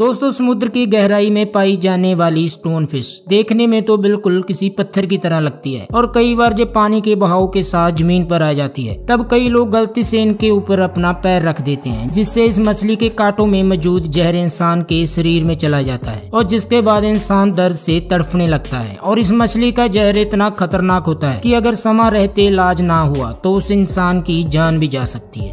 दोस्तों समुद्र की गहराई में पाई जाने वाली स्टोन फिश देखने में तो बिल्कुल किसी पत्थर की तरह लगती है और कई बार जब पानी के बहाव के साथ जमीन पर आ जाती है तब कई लोग गलती से इनके ऊपर अपना पैर रख देते हैं जिससे इस मछली के कांटों में मौजूद जहर इंसान के शरीर में चला जाता है और जिसके बाद इंसान दर्द से तड़फने लगता है और इस मछली का जहर इतना खतरनाक होता है की अगर समा रहते इलाज ना हुआ तो उस इंसान की जान भी जा सकती है